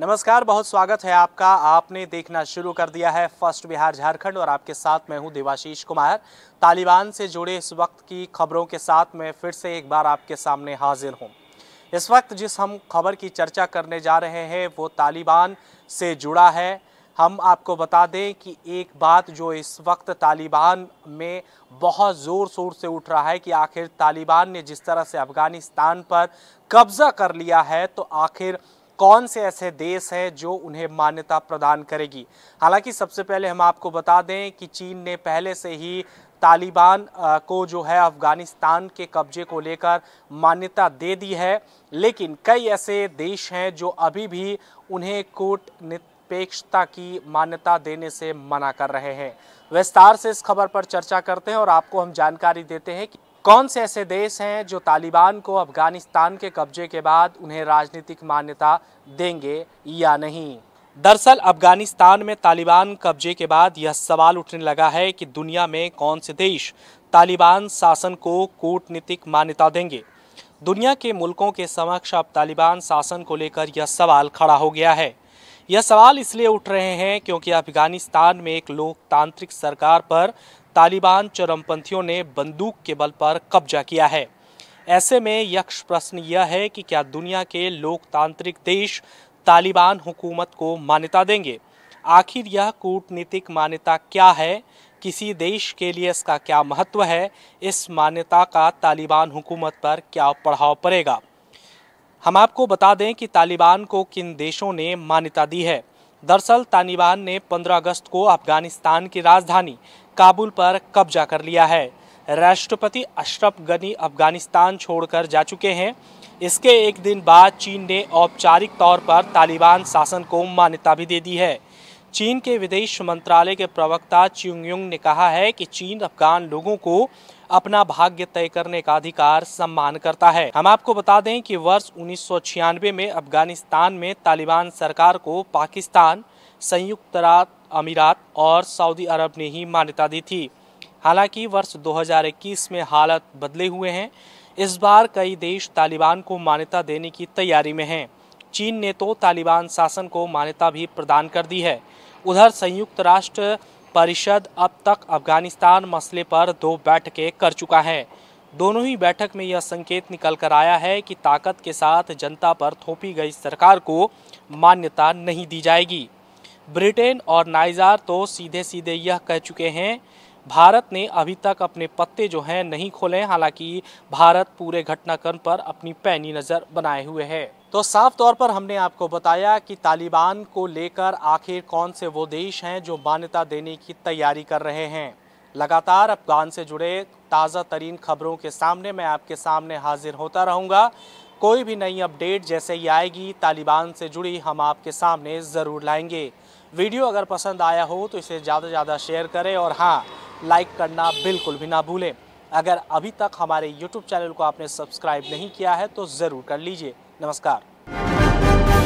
नमस्कार बहुत स्वागत है आपका आपने देखना शुरू कर दिया है फर्स्ट बिहार झारखंड और आपके साथ मैं हूं देवाशीष कुमार तालिबान से जुड़े इस वक्त की खबरों के साथ मैं फिर से एक बार आपके सामने हाजिर हूं इस वक्त जिस हम खबर की चर्चा करने जा रहे हैं वो तालिबान से जुड़ा है हम आपको बता दें कि एक बात जो इस वक्त तालिबान में बहुत ज़ोर शोर से उठ रहा है कि आखिर तालिबान ने जिस तरह से अफ़गानिस्तान पर कब्ज़ा कर लिया है तो आखिर कौन से ऐसे देश हैं जो उन्हें मान्यता प्रदान करेगी हालांकि सबसे पहले हम आपको बता दें कि चीन ने पहले से ही तालिबान को जो है अफ़गानिस्तान के कब्जे को लेकर मान्यता दे दी है लेकिन कई ऐसे देश हैं जो अभी भी उन्हें कूटनिरपेक्षता की मान्यता देने से मना कर रहे हैं विस्तार से इस खबर पर चर्चा करते हैं और आपको हम जानकारी देते हैं कि कौन से ऐसे देश हैं जो तालिबान को अफगानिस्तान के कब्जे के बाद उन्हें राजनीतिक मान्यता देंगे या नहीं दरअसल अफगानिस्तान में तालिबान कब्जे के बाद यह सवाल उठने लगा है कि दुनिया में कौन से देश तालिबान शासन को कूटनीतिक मान्यता देंगे दुनिया के मुल्कों के समक्ष अब तालिबान शासन को लेकर यह सवाल खड़ा हो गया है यह सवाल इसलिए उठ रहे हैं क्योंकि अफगानिस्तान में एक लोकतांत्रिक सरकार पर तालिबान चरमपंथियों ने बंदूक के बल पर कब्जा किया है ऐसे में यक्ष प्रश्न यह है कि क्या दुनिया के लोकतांत्रिक देश तालिबान हुकूमत को मान्यता देंगे आखिर यह कूटनीतिक मान्यता क्या है किसी देश के लिए इसका क्या महत्व है इस मान्यता का तालिबान हुकूमत पर क्या प्रभाव पड़ेगा हम आपको बता दें कि तालिबान को किन देशों ने मान्यता दी है दरअसल तालिबान ने 15 अगस्त को अफगानिस्तान की राजधानी काबुल पर कब्जा कर लिया है राष्ट्रपति अशरफ गनी अफगानिस्तान छोड़कर जा चुके हैं इसके एक दिन बाद चीन ने औपचारिक तौर पर तालिबान शासन को मान्यता भी दे दी है चीन के विदेश मंत्रालय के प्रवक्ता चिंग युंग ने कहा है कि चीन अफगान लोगों को अपना भाग्य तय करने का अधिकार सम्मान करता है हम आपको बता दें कि वर्ष उन्नीस में अफगानिस्तान में तालिबान सरकार को पाकिस्तान संयुक्त रात अमीरात और सऊदी अरब ने ही मान्यता दी थी हालांकि वर्ष 2021 में हालत बदले हुए हैं इस बार कई देश तालिबान को मान्यता देने की तैयारी में हैं चीन ने तो तालिबान शासन को मान्यता भी प्रदान कर दी है उधर संयुक्त राष्ट्र परिषद अब तक अफगानिस्तान मसले पर दो बैठकें कर चुका है दोनों ही बैठक में यह संकेत निकल कर आया है कि ताकत के साथ जनता पर थोपी गई सरकार को मान्यता नहीं दी जाएगी ब्रिटेन और नाइजार तो सीधे सीधे यह कह चुके हैं भारत ने अभी तक अपने पत्ते जो हैं नहीं खोले हालांकि भारत पूरे घटनाक्रम पर अपनी पैनी नज़र बनाए हुए है तो साफ तौर पर हमने आपको बताया कि तालिबान को लेकर आखिर कौन से वो देश हैं जो मान्यता देने की तैयारी कर रहे हैं लगातार अफगान से जुड़े ताज़ा तरीन खबरों के सामने मैं आपके सामने हाजिर होता रहूँगा कोई भी नई अपडेट जैसे ही आएगी तालिबान से जुड़ी हम आपके सामने ज़रूर लाएंगे वीडियो अगर पसंद आया हो तो इसे ज़्यादा से ज़्यादा शेयर करें और हाँ लाइक करना बिल्कुल भी ना भूलें अगर अभी तक हमारे यूट्यूब चैनल को आपने सब्सक्राइब नहीं किया है तो ज़रूर कर लीजिए नमस्कार